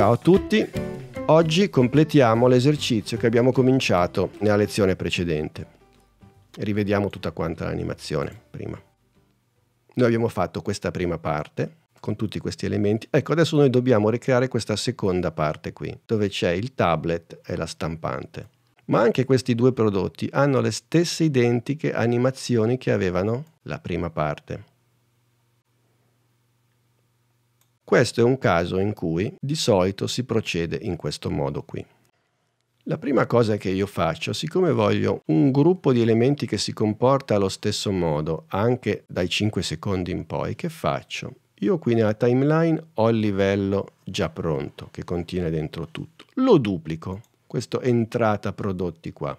Ciao a tutti, oggi completiamo l'esercizio che abbiamo cominciato nella lezione precedente. Rivediamo tutta quanta l'animazione prima. Noi abbiamo fatto questa prima parte con tutti questi elementi. Ecco, adesso noi dobbiamo ricreare questa seconda parte qui, dove c'è il tablet e la stampante. Ma anche questi due prodotti hanno le stesse identiche animazioni che avevano la prima parte. Questo è un caso in cui di solito si procede in questo modo qui. La prima cosa che io faccio, siccome voglio un gruppo di elementi che si comporta allo stesso modo, anche dai 5 secondi in poi, che faccio? Io qui nella timeline ho il livello già pronto, che contiene dentro tutto. Lo duplico, questo entrata prodotti qua.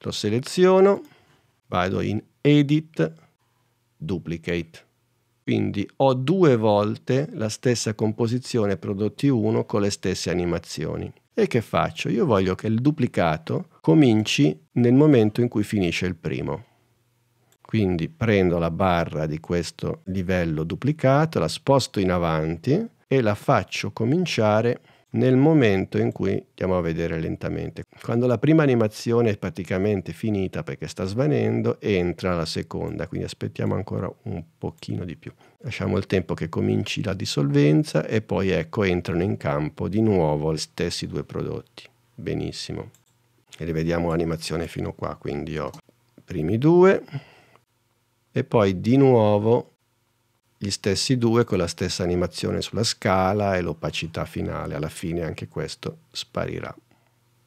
Lo seleziono, vado in Edit, Duplicate. Quindi ho due volte la stessa composizione prodotti 1 con le stesse animazioni. E che faccio? Io voglio che il duplicato cominci nel momento in cui finisce il primo. Quindi prendo la barra di questo livello duplicato, la sposto in avanti e la faccio cominciare nel momento in cui andiamo a vedere lentamente. Quando la prima animazione è praticamente finita perché sta svanendo, entra la seconda, quindi aspettiamo ancora un pochino di più. Lasciamo il tempo che cominci la dissolvenza e poi ecco entrano in campo di nuovo gli stessi due prodotti. Benissimo. E rivediamo l'animazione fino qua, quindi ho primi due e poi di nuovo gli stessi due con la stessa animazione sulla scala e l'opacità finale. Alla fine anche questo sparirà.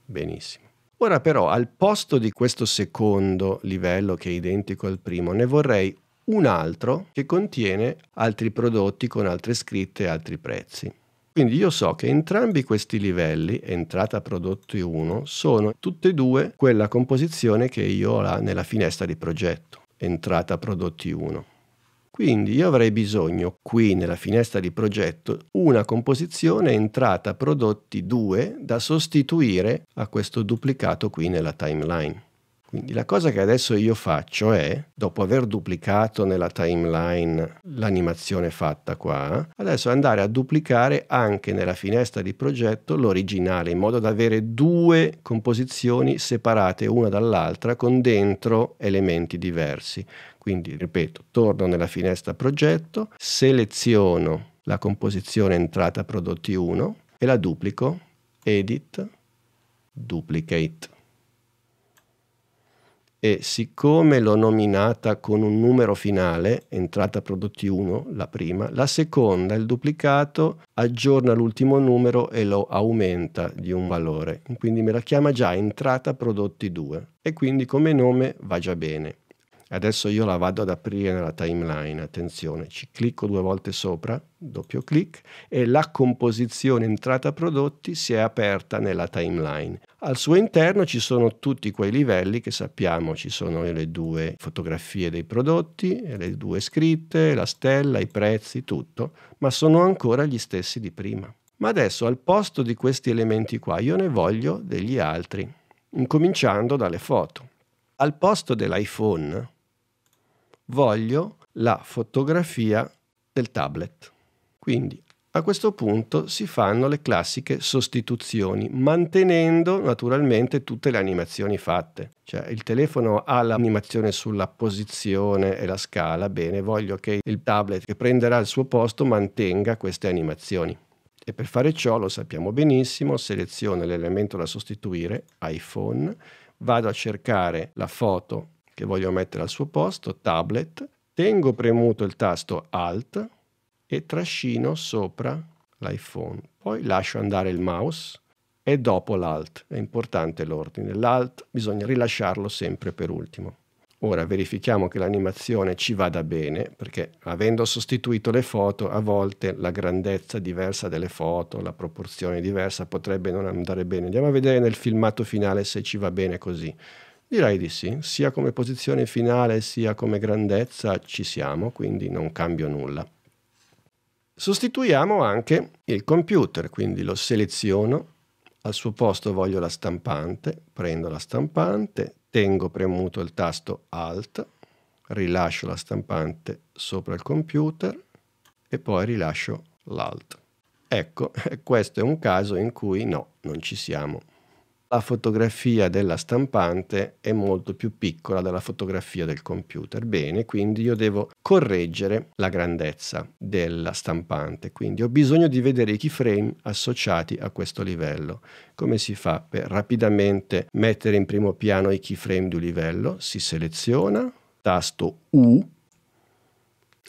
Benissimo. Ora però al posto di questo secondo livello che è identico al primo ne vorrei un altro che contiene altri prodotti con altre scritte e altri prezzi. Quindi io so che entrambi questi livelli, entrata prodotti 1, sono tutte e due quella composizione che io ho nella finestra di progetto, entrata prodotti 1. Quindi io avrei bisogno qui nella finestra di progetto una composizione entrata prodotti 2 da sostituire a questo duplicato qui nella timeline. Quindi la cosa che adesso io faccio è, dopo aver duplicato nella timeline l'animazione fatta qua, adesso andare a duplicare anche nella finestra di progetto l'originale, in modo da avere due composizioni separate una dall'altra con dentro elementi diversi. Quindi, ripeto, torno nella finestra progetto, seleziono la composizione entrata prodotti 1 e la duplico, edit, duplicate. E siccome l'ho nominata con un numero finale, entrata prodotti 1, la prima, la seconda, il duplicato, aggiorna l'ultimo numero e lo aumenta di un valore. Quindi me la chiama già entrata prodotti 2 e quindi come nome va già bene. Adesso io la vado ad aprire nella timeline, attenzione, ci clicco due volte sopra, doppio clic e la composizione entrata prodotti si è aperta nella timeline. Al suo interno ci sono tutti quei livelli che sappiamo, ci sono le due fotografie dei prodotti, le due scritte, la stella, i prezzi, tutto, ma sono ancora gli stessi di prima. Ma adesso al posto di questi elementi qua io ne voglio degli altri, incominciando dalle foto. Al posto dell'iPhone voglio la fotografia del tablet. Quindi a questo punto si fanno le classiche sostituzioni, mantenendo naturalmente tutte le animazioni fatte. Cioè il telefono ha l'animazione sulla posizione e la scala, bene, voglio che il tablet che prenderà il suo posto mantenga queste animazioni. E per fare ciò, lo sappiamo benissimo, seleziono l'elemento da sostituire, iPhone, vado a cercare la foto che voglio mettere al suo posto, tablet, tengo premuto il tasto Alt e trascino sopra l'iPhone. Poi lascio andare il mouse e dopo l'Alt. È importante l'ordine. L'Alt bisogna rilasciarlo sempre per ultimo. Ora verifichiamo che l'animazione ci vada bene, perché avendo sostituito le foto, a volte la grandezza diversa delle foto, la proporzione diversa potrebbe non andare bene. Andiamo a vedere nel filmato finale se ci va bene così. Direi di sì, sia come posizione finale sia come grandezza ci siamo, quindi non cambio nulla. Sostituiamo anche il computer, quindi lo seleziono, al suo posto voglio la stampante, prendo la stampante, tengo premuto il tasto Alt, rilascio la stampante sopra il computer e poi rilascio l'Alt. Ecco, questo è un caso in cui no, non ci siamo la fotografia della stampante è molto più piccola della fotografia del computer. Bene, quindi io devo correggere la grandezza della stampante, quindi ho bisogno di vedere i keyframe associati a questo livello. Come si fa per rapidamente mettere in primo piano i keyframe di un livello? Si seleziona, tasto U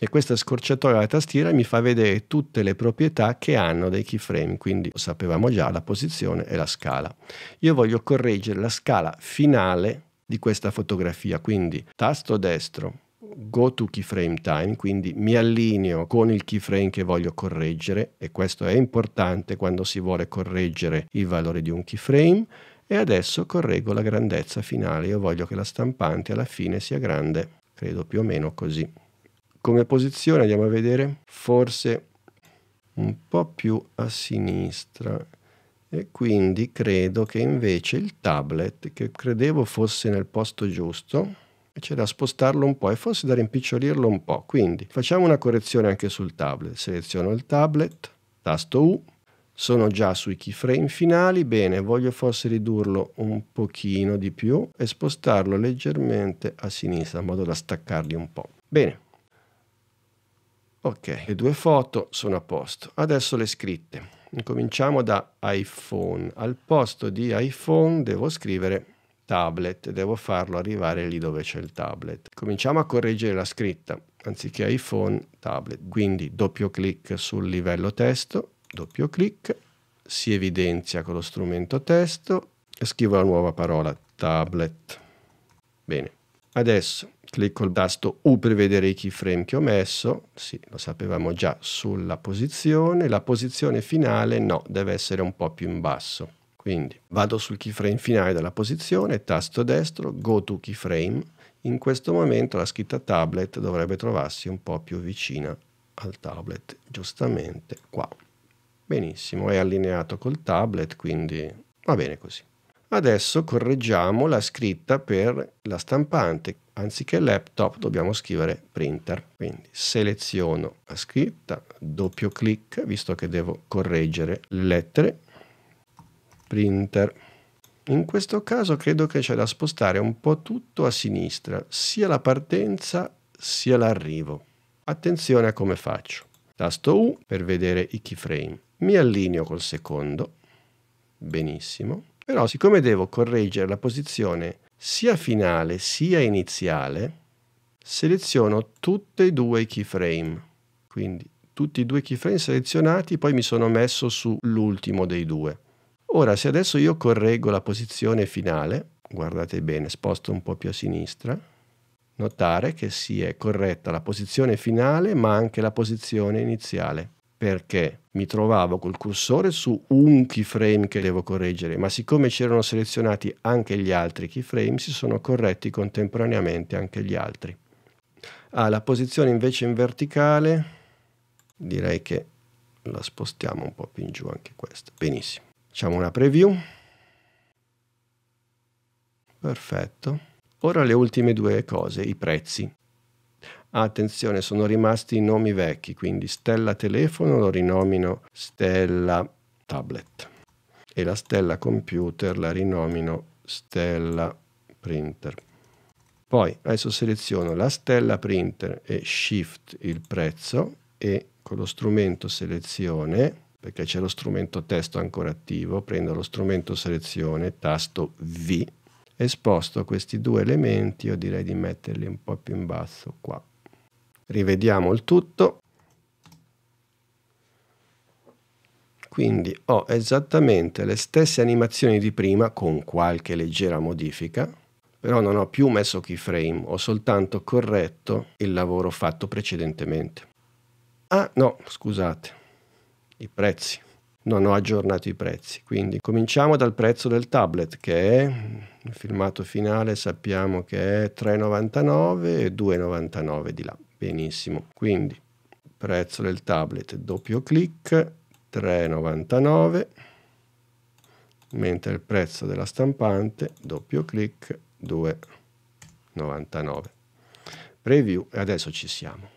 e questa scorciatoia alla tastiera mi fa vedere tutte le proprietà che hanno dei keyframe, quindi lo sapevamo già la posizione e la scala. Io voglio correggere la scala finale di questa fotografia, quindi tasto destro, go to keyframe time, quindi mi allineo con il keyframe che voglio correggere e questo è importante quando si vuole correggere il valore di un keyframe e adesso correggo la grandezza finale, io voglio che la stampante alla fine sia grande, credo più o meno così. Come posizione andiamo a vedere forse un po' più a sinistra e quindi credo che invece il tablet che credevo fosse nel posto giusto c'è da spostarlo un po' e forse da rimpicciolirlo un po'. Quindi facciamo una correzione anche sul tablet. Seleziono il tablet, tasto U, sono già sui keyframe finali, bene, voglio forse ridurlo un pochino di più e spostarlo leggermente a sinistra in modo da staccarli un po'. Bene, Ok, le due foto sono a posto. Adesso le scritte. Cominciamo da iPhone. Al posto di iPhone devo scrivere tablet, devo farlo arrivare lì dove c'è il tablet. Cominciamo a correggere la scritta, anziché iPhone, tablet. Quindi doppio clic sul livello testo, doppio clic, si evidenzia con lo strumento testo e scrivo la nuova parola tablet. Bene, Adesso clicco il tasto U per vedere i keyframe che ho messo, sì, lo sapevamo già sulla posizione, la posizione finale no, deve essere un po' più in basso. Quindi vado sul keyframe finale della posizione, tasto destro, Go to keyframe, in questo momento la scritta tablet dovrebbe trovarsi un po' più vicina al tablet, giustamente qua. Benissimo, è allineato col tablet, quindi va bene così. Adesso correggiamo la scritta per la stampante. Anziché laptop dobbiamo scrivere printer. Quindi seleziono la scritta, doppio clic, visto che devo correggere le lettere, printer. In questo caso credo che c'è da spostare un po' tutto a sinistra, sia la partenza sia l'arrivo. Attenzione a come faccio. Tasto U per vedere i keyframe. Mi allineo col secondo. Benissimo però siccome devo correggere la posizione sia finale sia iniziale, seleziono tutti e due i keyframe. Quindi tutti e due i keyframe selezionati, poi mi sono messo sull'ultimo dei due. Ora, se adesso io correggo la posizione finale, guardate bene, sposto un po' più a sinistra, notare che si è corretta la posizione finale ma anche la posizione iniziale perché mi trovavo col cursore su un keyframe che devo correggere, ma siccome c'erano selezionati anche gli altri keyframe, si sono corretti contemporaneamente anche gli altri. Ah, la posizione invece in verticale, direi che la spostiamo un po' più in giù anche questa. Benissimo. Facciamo una preview. Perfetto. Ora le ultime due cose, i prezzi attenzione, sono rimasti i nomi vecchi, quindi stella telefono lo rinomino stella tablet e la stella computer la rinomino stella printer. Poi adesso seleziono la stella printer e shift il prezzo e con lo strumento selezione, perché c'è lo strumento testo ancora attivo, prendo lo strumento selezione, tasto V e sposto questi due elementi, io direi di metterli un po' più in basso qua rivediamo il tutto quindi ho esattamente le stesse animazioni di prima con qualche leggera modifica però non ho più messo keyframe ho soltanto corretto il lavoro fatto precedentemente ah no scusate i prezzi non ho aggiornato i prezzi quindi cominciamo dal prezzo del tablet che è il filmato finale sappiamo che è 3,99 e 2,99 di là, benissimo. Quindi prezzo del tablet doppio clic 3,99 mentre il prezzo della stampante doppio clic 2,99 preview e adesso ci siamo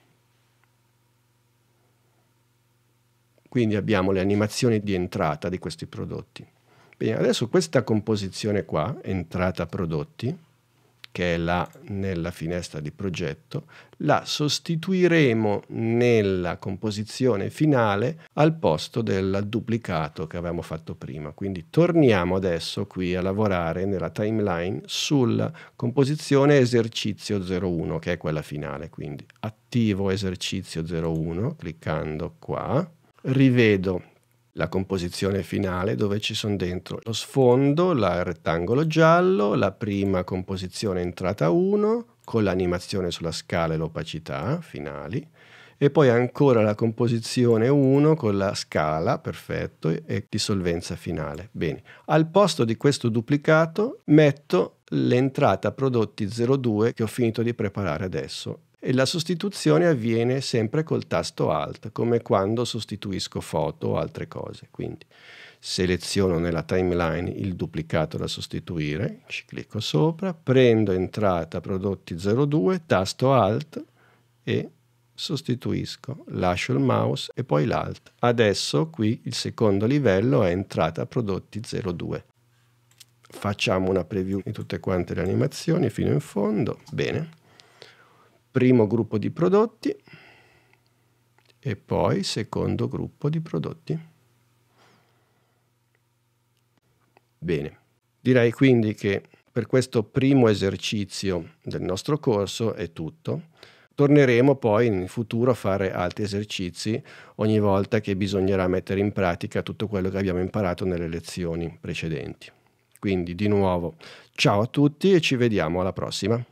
quindi abbiamo le animazioni di entrata di questi prodotti Bene, adesso questa composizione qua, entrata prodotti, che è là nella finestra di progetto, la sostituiremo nella composizione finale al posto del duplicato che avevamo fatto prima. Quindi torniamo adesso qui a lavorare nella timeline sulla composizione esercizio 01, che è quella finale. Quindi attivo esercizio 01, cliccando qua, rivedo la composizione finale dove ci sono dentro lo sfondo, il rettangolo giallo, la prima composizione entrata 1 con l'animazione sulla scala e l'opacità finali e poi ancora la composizione 1 con la scala, perfetto, e dissolvenza finale. Bene, al posto di questo duplicato metto l'entrata prodotti 02 che ho finito di preparare adesso e la sostituzione avviene sempre col tasto Alt, come quando sostituisco foto o altre cose. Quindi seleziono nella timeline il duplicato da sostituire, ci clicco sopra, prendo entrata prodotti 02, tasto Alt e sostituisco, lascio il mouse e poi l'Alt. Adesso qui il secondo livello è entrata prodotti 02. Facciamo una preview di tutte quante le animazioni fino in fondo. Bene primo gruppo di prodotti e poi secondo gruppo di prodotti. Bene, direi quindi che per questo primo esercizio del nostro corso è tutto. Torneremo poi in futuro a fare altri esercizi ogni volta che bisognerà mettere in pratica tutto quello che abbiamo imparato nelle lezioni precedenti. Quindi di nuovo ciao a tutti e ci vediamo alla prossima.